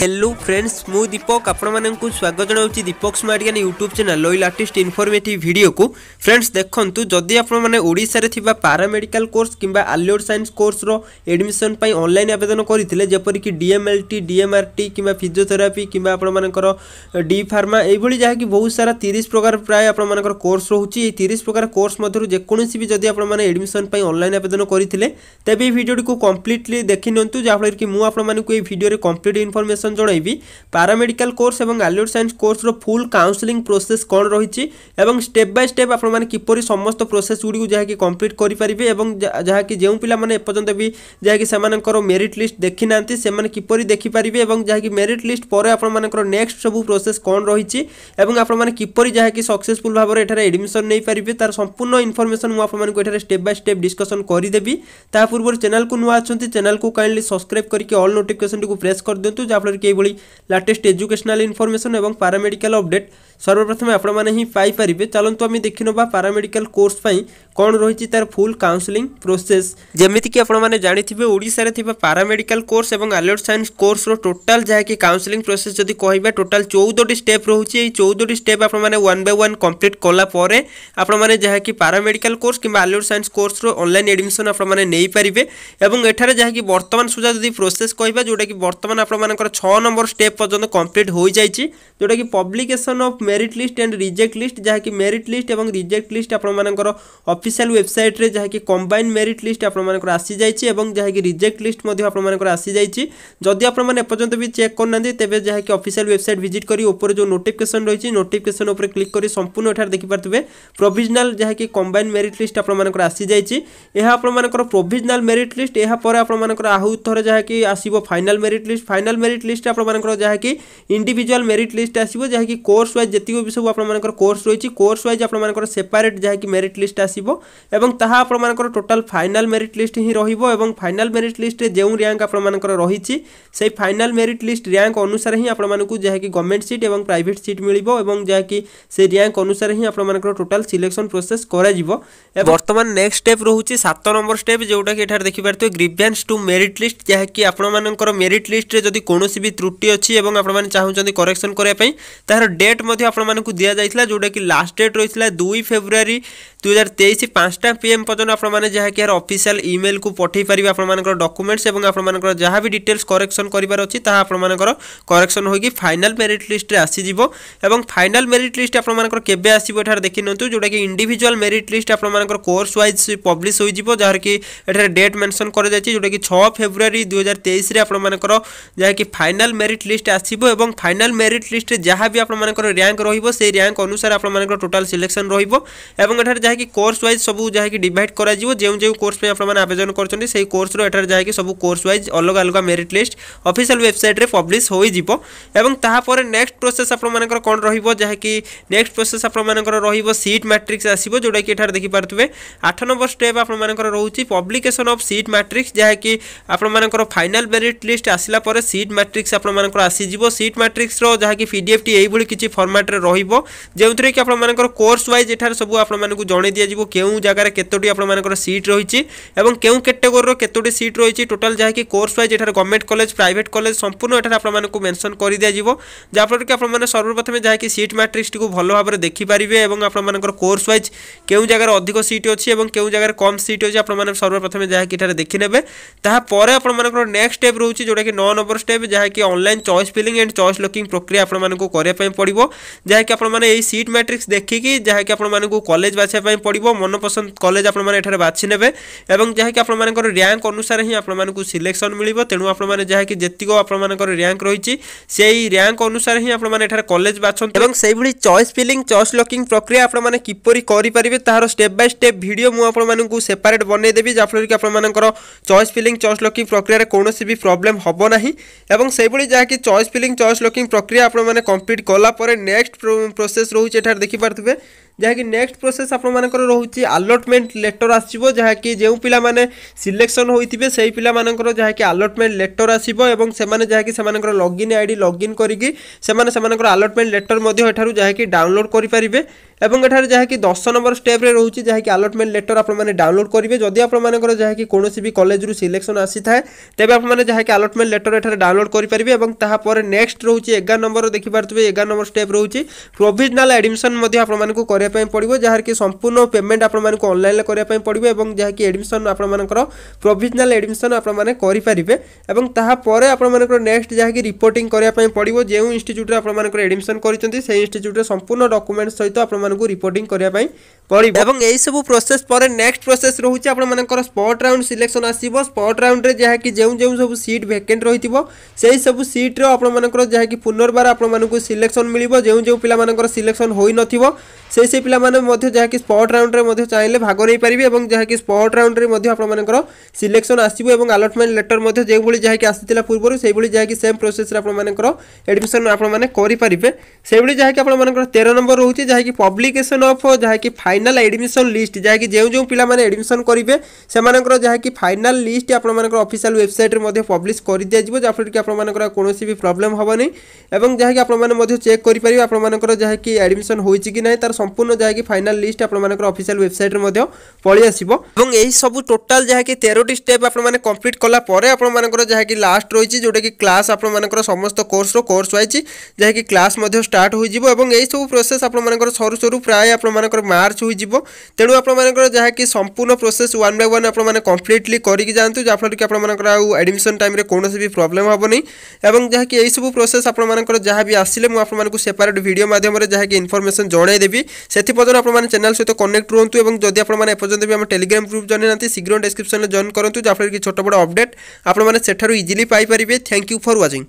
hello friends मु दीपक मैं स्वागत जनाऊँच दीपक स्मार्टिकान यूट्यूब चैनल लोई लाटेस्ट इनफर्मेटिव भिडियो को फ्रेंड्स देखु जदि आपशारे पारामेडिकाल कोर्स कि allied science course admission online आवेदन करते जपरिक डीएमआर टी कि फिजिओथेरापी कि आपर डी फार्मा यही जहाँकि बहुत सारा तीस प्रकार प्राय आपर कोर्स रोचे ये तीस प्रकार कोर्स मध्य जेकोसी भी जदि एडमिशन अनल आवेदन करते तेब भिडियो को कम्प्लीटली देखी निजाफल कि मुझे भिडियो कम्प्लीट इनफर्मेशन ইনফরমেশন জনাইবি প্যারামেডিকাল কোর্স এবং আলিউড সাইন্স কোর্সর ফুল কাউন্সেলিং প্রোসেস কোণ রয়েছে এবং স্টেপ বাই স্টেপ আপনার কিপর সমস্ত প্রোসেস গুড়ি যা কমপ্লিট করে পারে এবং যা যে পিলা মানে এপর্যন্ত বি যা সে মেরিট লিস্ট দেখি না সে কিপর দেখিপারে এবং যা মেরিট লিস্ট পরে আপনার নেক্সট সবু প্রোসেস কোণ রয়েছে এবং আপনার কিপর যা সকসেসফুল ভাবে এখানে এডমিশন নিয়ে পারে তার সম্পূর্ণ ইনফরমেশন মু আপনার এখানে স্টেপ বাই স্টেপ ডিসকসন କରିଦେବି ତା ପୂର୍ବରୁ ଚ୍ୟାନେଲକୁ ନୂଆ ଅଛନ୍ତି ଚ୍ୟାନେଲକୁ କାଇଣ୍ଡଲି ସବସ୍କ୍ରାଇବ୍ କରିକି ଅଲ୍ ନୋଟିଫିକେସନଟିକୁ ପ୍ରେସ୍ କରିଦିଅନ୍ତୁ ଯାହାଫଳରେ সম্পর্কে এইভাবে লাটেস্ট এজুকেশনাল ইনফরমেশন এবং প্যারামেডিক্যাল অপডেট সর্বপ্রথমে আপনার ହିଁ ପାଇପାରିବେ ଚାଲନ୍ତୁ ଆମେ ଦେଖିନେବା ପାରାମେଡ଼ିକାଲ କୋର୍ସ ପାଇଁ କ'ଣ ରହିଛି ତା'ର ଫୁଲ୍ କାଉନ୍ସେଲିଂ ପ୍ରୋସେସ୍ ଯେମିତିକି ଆପଣମାନେ ଜାଣିଥିବେ ଓଡ଼ିଶାରେ ଥିବା ପାରାମେଡ଼ିକାଲ କୋର୍ସ ଏବଂ ଆଲର୍ଟ ସାଇନ୍ସ କୋର୍ସର ଟୋଟାଲ୍ ଯାହାକି କାଉନ୍ସେଲିଂ ପ୍ରୋସେସ୍ ଯଦି କହିବା ଟୋଟାଲ୍ ଚଉଦଟି ଷ୍ଟେପ୍ ରହୁଛି ଏହି ଚଉଦଟି ଷ୍ଟେପ୍ ଆପଣମାନେ ୱାନ୍ ବାଇ ୱାନ୍ କମ୍ପ୍ଲିଟ୍ କଲା ପରେ ଆପଣମାନେ ଯାହାକି ପାରାମେଡ଼ିକାଲ କୋର୍ସ କିମ୍ବା ଆଲର୍ଟ ସାଇନ୍ସ କୋର୍ସର ଅନଲାଇନ୍ ଏଡ଼ମିସନ୍ ଆପଣମାନେ ନେଇପାରିବେ ଏବଂ ଏଠାରେ ଯାହାକି ବର୍ତ୍ତମାନ ସୁଦ୍ଧା ଯଦି ପ୍ରୋସେସ୍ କହିବା ଯେଉଁଟାକି ବର୍ତ୍ତମାନ ଆପଣମାନଙ୍କର ଛଅ ନମ୍ବର ଷ୍ଟେପ୍ ପର୍ଯ୍ୟନ୍ତ କମ୍ପ୍ଲିଟ୍ ହୋଇଯାଇଛି ଯେଉଁଟାକି publication of merit list and reject list जहाँकि मेरीट लिस्ट और रिजेक्ट लिस्ट आपंकर अफिसीआल वेबसाइट्रे जहाँकि कंबाइन मेरीट लिस्ट आपर आसी जाइए जहाँकि रिजेक्ट लिस्ट आपंकर आसी जाइए जदि आपपर्यंत भी चेक करना तेज जहाँकि अफिसीआल वेबसाइट भिजिट कर उपर जो नोटिफिकेसन रही नोटिफिकेसन उपर क्लिक कर संपूर्ण एठार प्रोजनाल जहाँकि कंबाइन मेरीट लिस्ट आपर आसी जाइए यह प्रोजनाल मेरीट लिस्ट यापर आपंकर आहू थर जहाँकि आसो final merit list final merit list आपंकर जहाँकि इंडिजुआल मेरीट लिस्ट आसो जहाँकि कोर्स वाइज যেত বি সব আপনার কোর্স রয়েছে কোর্স ওয়াইজ আপনার সেপারেট যা কি মেরিট লিষ্ট আসব এবং তাহা আপনার টোটাল ফাইনাল মেরিট লিষ্ট হি রহব এবং ফাইনাল মেরিট লিষ্টে যে র্যাঙ্ক আপনার রয়েছে সেই ফাইনাল মেরিট লিষ্ট র্যাঙ্ক অনুসারে হি আপনার যা কি গভর্নমেন্ট সিট এবং প্রাইভেট সিট মিলব এবং যা কি সেই র্যাঙ্ক অনুসারে হি আপনার টোটাল সিলেকশন প্রোসেস করা বর্তমান নেক্সট স্টেপ রয়েছে সাত নম্বর স্টেপ যেটা কি এখানে দেখিপারে গ্রিভ্যান্স টু মেরিট লিষ্ট যা কি আপনার মেরিট লিষ্টে যদি কোণী বি ত্রুটি অছি এবং আপনার চাহুমান করেকশন করা তাহার ডেট মধ্যে आपण मानक दि जाइए जोटा कि लास्ट डेट रही है दुई फेब्रुआरी दुई हजार तेईस पांचटा पीएम पर्यटन आपने जहाँकि यार इमेल को पठे पारे आपर डकुमेंट्स और आपर जहाँ भी डिटेल्स करेक्शन करार अच्छी आपर करेक्शन होगी फाइनाल मेरीट लिस्ट आसीज और फाइनाल मेरीट लिस्ट आपर के आसार देखी नुँ जोटा कि इंडिजुआल मेरीट लिस्ट आपर कोर्स व्वज पब्लीश हो जार कि डेट मेनसन कर जोटा कि छः फेब्रुआरी दुई हजार तेईस आपर फाइनाल मेरीट लिस्ट आसो फाइनाल मेरीट लिस्ट जहाँ भी आपर रैंक रही रैंक अनुसार आपर टोटाल सिलेक्शन रोक যাকি কোর্স ওয়াইজ সব যাকি ডিভাইড করা যাব যে যে কোর্স পাই আপনারা আবেদন করছেন সেই কোর্সর এঠার যাকি সব কোর্স ওয়াইজ অলগা অলগা মেরিট লিস্ট অফিসিয়াল ওয়েবসাইট্রে পব্লিশ হয়ে যাব এবং তাপরে নেক্সট প্রোসেস আপনার কোণ রহব যাকি নেক্সট প্রোসেস আপনার রহব সিট ম্যাট্রিক্স আসব যেটা কি এঠার দেখিপারে আঠ নম্বর স্টেপ আপনার রয়েছে পব্লিকেসন অফ সিট ম্যাট্রিক্স যাকি আপনার ফাইনাল মেরিট লিস্ট আসলা পরে সিট ম্যাট্রিক্স আপনার আসিযোগ সিট ম্যাট্রিক্সর যাকি পিডিএফটি এইভাবে কিছু ফর্মাট্রে রহব যে আপনার কোর্স ওয়াইজ এঠার সব আপনার জনাই দিয়াযিব কেউ জায়গায় কতটি আপনার সিট রয়েছে এবং কেউ ক্যাটেগোরির কতটি সিট রয়েছে টোটাল যা কি কোর্স ওয়াইজ এখানে গভর্নমেন্ট কলেজ প্রাইভেট কলেজ সম্পূর্ণ এখানে আপনার মেনশন করে দিয়াযিব যাফলে কি আপনার সর্বপ্রথমে যা কি সিট ম্যাট্রিক্সটি ভালো ভাবে দেখিপারে এবং আপনার কোর্স ওয়াইজ কেউ জায়গায় অধিক সিট অছি এবং কেউ জায়গায় কম সিট অছি আপনার সর্বপ্রথমে যা কি এখানে দেখিনেবে তাহলে আপনার নেক্সট স্টেপ রয়েছে যেটা কি ন নম্বর স্টেপ যা কি online choice filling and choice locking প্রক্রিয়া আপনার করা পড়ব যা কি আপনার এই সিট ম্যাট্রিক্স দেখিকি যা কি আপনার কলেজ বাছা ପାଇଁ ପଡ଼ିବ ମନପସନ୍ଦ କଲେଜ ଆପଣମାନେ ଏଠାରେ ବାଛି ନେବେ ଏବଂ ଯାହାକି ଆପଣମାନଙ୍କର ର୍ୟାଙ୍କ ଅନୁସାରେ ହିଁ ଆପଣମାନଙ୍କୁ ସିଲେକ୍ସନ୍ ମିଳିବ ତେଣୁ ଆପଣମାନେ ଯାହାକି ଯେତିକ ଆପଣମାନଙ୍କର ର୍ୟାଙ୍କ ରହିଛି ସେଇ ର୍ୟାଙ୍କ ଅନୁସାରେ ହିଁ ଆପଣମାନେ ଏଠାରେ କଲେଜ ବାଛନ୍ତୁ ଏବଂ ସେହିଭଳି ଚଏସ୍ ଫିଲିଂ ଚଏସ୍ ଲକିଂ ପ୍ରକ୍ରିୟା ଆପଣମାନେ କିପରି କରିପାରିବେ ତାହାର ଷ୍ଟେପ୍ ବାଇ ଷ୍ଟେପ୍ ଭିଡ଼ିଓ ମୁଁ ଆପଣମାନଙ୍କୁ ସେପାରେଟ୍ ବନେଇ ଦେବି ଯାହାଫଳରେ କି ଆପଣମାନଙ୍କର ଚଏସ୍ ଫିଲିଂ ଚଏସ୍ ଲକିଂ ପ୍ରକ୍ରିୟାରେ କୌଣସି ବି ପ୍ରୋବ୍ଲେମ୍ ହେବ ନାହିଁ ଏବଂ ସେହିଭଳି ଯାହାକି ଚଏସ୍ ଫିଲିଂ ଚଏସ୍ ଲକିଂ ପ୍ରକ୍ରିୟା ଆପଣମାନେ କମ୍ପ୍ଲିଟ୍ କଲା ପରେ ନେକ୍ସଟ ପ୍ରୋସେସ୍ ରହୁଛି ଏଠାରେ ଦେଖିପାରୁଥିବେ ଯାହାକି ନେକ୍ସଟ ପ୍ରୋସେସ୍ ଆପଣମାନଙ୍କର ରହୁଛି ଆଲଟମେଣ୍ଟ ଲେଟର ଆସିବ ଯାହାକି ଯେଉଁ ପିଲାମାନେ ସିଲେକ୍ସନ୍ ହୋଇଥିବେ ସେହି ପିଲାମାନଙ୍କର ଯାହାକି ଆଲଟମେଣ୍ଟ ଲେଟର ଆସିବ ଏବଂ ସେମାନେ ଯାହାକି ସେମାନଙ୍କର ଲଗ୍ଇନ୍ ଆଇ ଡି ଲଗ୍ଇନ୍ କରିକି ସେମାନେ ସେମାନଙ୍କର ଆଲଟମେଣ୍ଟ ଲେଟର ମଧ୍ୟ ଏଠାରୁ ଯାହାକି ଡାଉନଲୋଡ଼ କରିପାରିବେ এবং এখানে যা কি দশ নম্বর স্টেপ্রে রয়েছে যা কি আলটমেন্ট লেটর আপনার ডাউনলোড করবে যদি আপনার যা কি কোণী বি কলেজর সিলেকশন আসি থাকে তেমনি আপনার যা কি আলটমেন্ট লেটর এখানে ডাউনলোড করে এবং তাপরে নেক্সট রয়েছে এগার নম্বর দেখিপারে এগার নম্বর স্টেপ রয়েছে প্রোভিজনাল আডমিশন আপনার করা পড়ব যা কি সম্পূর্ণ পেমেন্ট আপনার অনলাইন করা পড়ব এবং যা কি এডমিশন আপনার প্রোভিজনাল এডমিশন আপনার করে এবং তাপরে আপনার নেক্সট যা কি রিপোর্টিং করা পড়ব যে ইনস্টিচ্যুটে আপনার এডমিশন করছেন সেই ইনস্টিচ্যুটে সম্পূর্ণ ডকুমেন্ট সহ আপনার ଆପଣମାନଙ୍କୁ ରିପୋର୍ଟିଂ କରିବା ପାଇଁ ପଡ଼ିବ ଏବଂ ଏହିସବୁ ପ୍ରୋସେସ୍ ପରେ ନେକ୍ସଟ ପ୍ରୋସେସ୍ ରହୁଛି ଆପଣମାନଙ୍କର ସ୍ପଟ୍ ରାଉଣ୍ଡ ସିଲେକ୍ସନ୍ ଆସିବ ସ୍ପଟ୍ ରାଉଣ୍ଡରେ ଯାହାକି ଯେଉଁ ଯେଉଁ ସବୁ ସିଟ୍ ଭେକେଣ୍ଟ ରହିଥିବ ସେହି ସବୁ ସିଟ୍ର ଆପଣମାନଙ୍କର ଯାହାକି ପୁନର୍ବାର ଆପଣମାନଙ୍କୁ ସିଲେକ୍ସନ୍ ମିଳିବ ଯେଉଁ ଯେଉଁ ପିଲାମାନଙ୍କର ସିଲେକ୍ସନ୍ ହୋଇନଥିବ ସେହି ସେହି ପିଲାମାନେ ମଧ୍ୟ ଯାହାକି ସ୍ପଟ୍ ରାଉଣ୍ଡରେ ମଧ୍ୟ ଚାହିଁଲେ ଭାଗ ନେଇପାରିବେ ଏବଂ ଯାହାକି ସ୍ପଟ୍ ରାଉଣ୍ଡରେ ମଧ୍ୟ ଆପଣମାନଙ୍କର ସିଲେକ୍ସନ୍ ଆସିବ ଏବଂ ଆଲଟମେଣ୍ଟ ଲେଟର୍ ମଧ୍ୟ ଯେଉଁଭଳି ଯାହାକି ଆସିଥିଲା ପୂର୍ବରୁ ସେହିଭଳି ଯାହାକି ସେମ୍ ପ୍ରୋସେସ୍ରେ ଆପଣମାନଙ୍କର ଏଡ଼ମିସନ୍ ଆପଣମାନେ କରିପାରିବେ ସେହିଭଳି ଯାହାକି ଆପଣମାନଙ୍କର ତେର ନମ୍ବର ରହୁଛି ଯାହାକି ପବ୍ଲିକ ପବ୍ଲିକେସନ୍ ଅଫ୍ ଯାହାକି ଫାଇନାଲ୍ ଆଡ଼ମିସନ୍ ଲିଷ୍ଟ ଯାହାକି ଯେଉଁ ଯେଉଁ ପିଲାମାନେ ଆଡ଼ମିସନ୍ କରିବେ ସେମାନଙ୍କର ଯାହାକି ଫାଇନାଲ୍ ଲିଷ୍ଟ ଆପଣମାନଙ୍କର ଅଫିସିଆଲ୍ ୱେବସାଇଟ୍ରେ ମଧ୍ୟ ପବ୍ଲିଶ କରିଦିଆଯିବ ଯାହାଫଳରେ କି ଆପଣମାନଙ୍କର କୌଣସି ବି ପ୍ରୋବ୍ଲେମ୍ ହେବନି ଏବଂ ଯାହାକି ଆପଣମାନେ ମଧ୍ୟ ଚେକ୍ କରିପାରିବେ ଆପଣମାନଙ୍କର ଯାହାକି ଆଡ଼ମିସନ୍ ହୋଇଛି କି ନାହିଁ ତାର ସମ୍ପୂର୍ଣ୍ଣ ଯାହାକି ଫାଇନାଲ୍ ଲିଷ୍ଟ ଆପଣମାନଙ୍କର ଅଫିସିଆଲ୍ ୱେବସାଇଟ୍ରେ ମଧ୍ୟ ପଳେଇ ଆସିବ ଏବଂ ଏହି ସବୁ ଟୋଟାଲ୍ ଯାହାକି ତେରଟି ଷ୍ଟେପ୍ ଆପଣମାନେ କମ୍ପ୍ଲିଟ୍ କଲା ପରେ ଆପଣମାନଙ୍କର ଯାହାକି ଲାଷ୍ଟ ରହିଛି ଯେଉଁଟାକି କ୍ଲାସ୍ ଆପଣମାନଙ୍କର ସମସ୍ତ କୋର୍ସର କୋର୍ସ ୱାଇଜ୍ ଯାହାକି କ୍ଲାସ୍ ମଧ୍ୟ ଷ୍ଟାର୍ଟ ହୋଇଯିବ ଏବଂ ଏହିସବୁ ପ୍ରୋସେସ୍ ଆପଣମାନଙ୍କର ସରୁ মাসরু প্রায় আপনার মার্চ হয়ে তেমন আপনার যা কি সম্পূর্ণ প্রোসেস ওয়ান বাই ওয়ান আপনার কমপ্লিটলি করি যাতে যাফলে কি আপনার আডমিশন টাইমে কৌশি বি প্রোবলেম হবনি এবং যা কি এইসব প্রোসেস আপনার যা বি আসলে মু আপনার সেপারেট ভিডিও মাধ্যমে যা কি ইনফরমেশন জনাইদেবি সেপর্যন্ত আপনার চ্যানেল সহ কনেক্ট রুহতু এবং যদি আপনার এপর্যন্ত বি আমার টেলিগ্রাম গ্রুপ জনাই না শীঘ্র ডেসক্রিপশনে জয়েন করতু যাফলে কি ছোট বড় অপডেট আপনার সেঠার ইজিলি পাইপারে থ্যাংক ইউ ফর ওয়াচিং